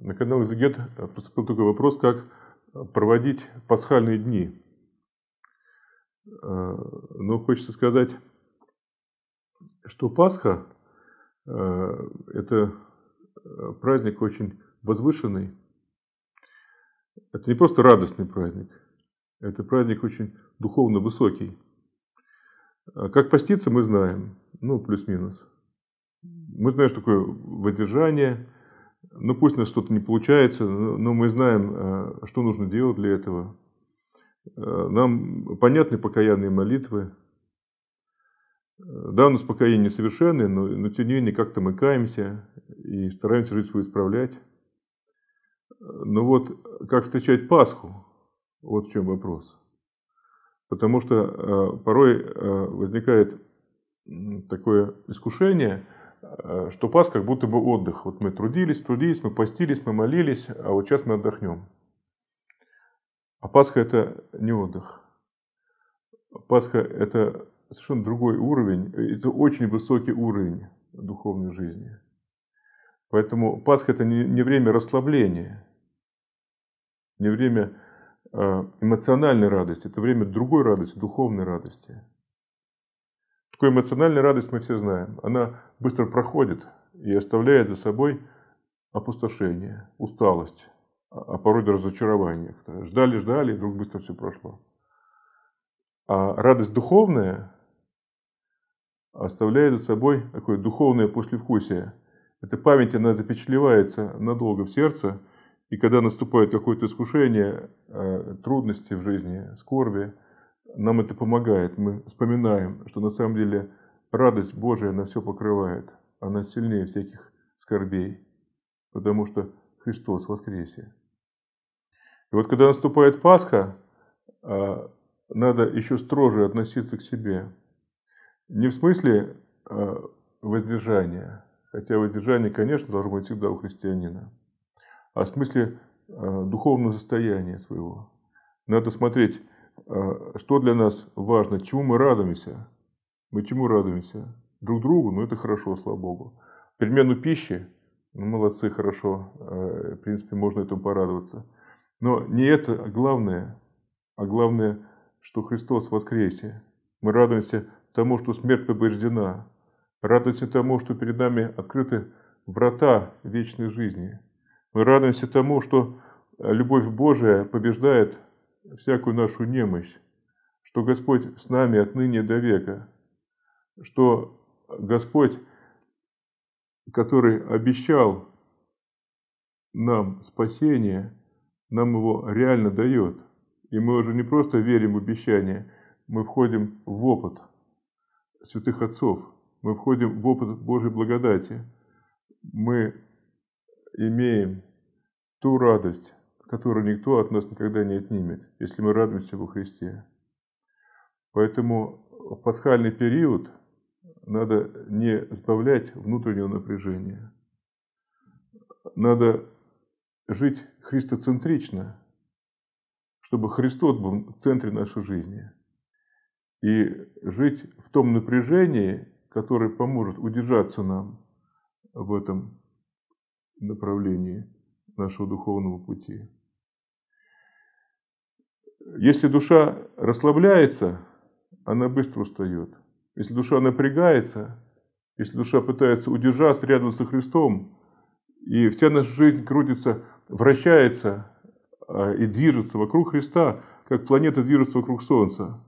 на канал Изигет э, поступил такой вопрос, как э, проводить пасхальные дни. Э, Но ну, хочется сказать, что Пасха – это праздник очень возвышенный. Это не просто радостный праздник, это праздник очень духовно высокий. А как поститься, мы знаем, ну, плюс-минус. Мы знаем, что такое воздержание – ну пусть у нас что-то не получается, но мы знаем, э, что нужно делать для этого. Э, нам понятны покаянные молитвы. Э, да, у нас покаяние несовершенное, но, но тем не менее как-то мы каемся и стараемся жизнь свою исправлять. Но ну вот как встречать Пасху, вот в чем вопрос. Потому что э, порой э, возникает такое искушение – Э, что Пасха как будто бы отдых. Вот мы трудились, трудились, мы постились, мы молились, а вот сейчас мы отдохнем. А Пасха – это не отдых. Пасха – это совершенно другой уровень, это очень высокий уровень духовной жизни. Поэтому Пасха – это не время расслабления, не время э, эмоциональной радости, это время другой радости, духовной радости такой эмоциональную радость мы все знаем. Она быстро проходит и оставляет за собой опустошение, усталость, а, а порой до разочарования. Ждали, ждали, и вдруг быстро все прошло. А радость духовная оставляет за собой такое духовное послевкусие. Эта память, она запечатлевается надолго в сердце, и когда наступает какое-то искушение, э, трудности в жизни, скорби, нам это помогает. Мы вспоминаем, что на самом деле радость Божия на все покрывает. Она сильнее всяких скорбей, потому что Христос воскресе. И вот когда наступает Пасха, а, надо еще строже относиться к себе. Не в смысле а, воздержания, хотя воздержание, конечно, должно быть всегда у христианина, а в смысле а, духовного состояния своего. Надо смотреть, а, что для нас важно, чему мы радуемся. Мы чему радуемся? Друг другу, ну это хорошо, слава богу. Перемену пищи, ну, молодцы, хорошо, а, в принципе, можно этому порадоваться. Но не это главное, а главное, что Христос воскресе. Мы радуемся тому, что смерть побеждена. Радуемся тому, что перед нами открыты врата вечной жизни. Мы радуемся тому, что любовь Божия побеждает всякую нашу немощь, что Господь с нами отныне до века, что Господь, который обещал нам спасение, нам его реально дает. И мы уже не просто верим в обещание, мы входим в опыт святых отцов, мы входим в опыт Божьей благодати, мы имеем ту радость, которую никто от нас никогда не отнимет, если мы радуемся во Христе. Поэтому в пасхальный период надо не сбавлять внутреннего напряжения. Надо жить христоцентрично, чтобы Христос был в центре нашей жизни. И жить в том напряжении, которое поможет удержаться нам в этом направлении нашего духовного пути. Если душа расслабляется, она быстро устает. Если душа напрягается, если душа пытается удержаться рядом со Христом, и вся наша жизнь крутится, вращается а, и движется вокруг Христа, как планета движется вокруг Солнца,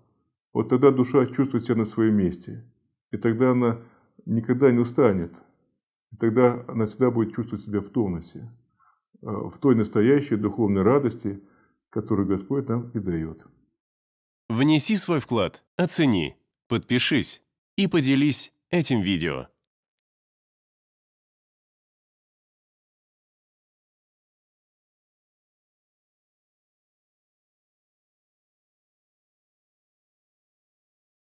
вот тогда душа чувствует себя на своем месте. И тогда она никогда не устанет. И тогда она всегда будет чувствовать себя в тонусе, а, в той настоящей духовной радости – который Господь нам и дает. Внеси свой вклад, оцени, подпишись и поделись этим видео.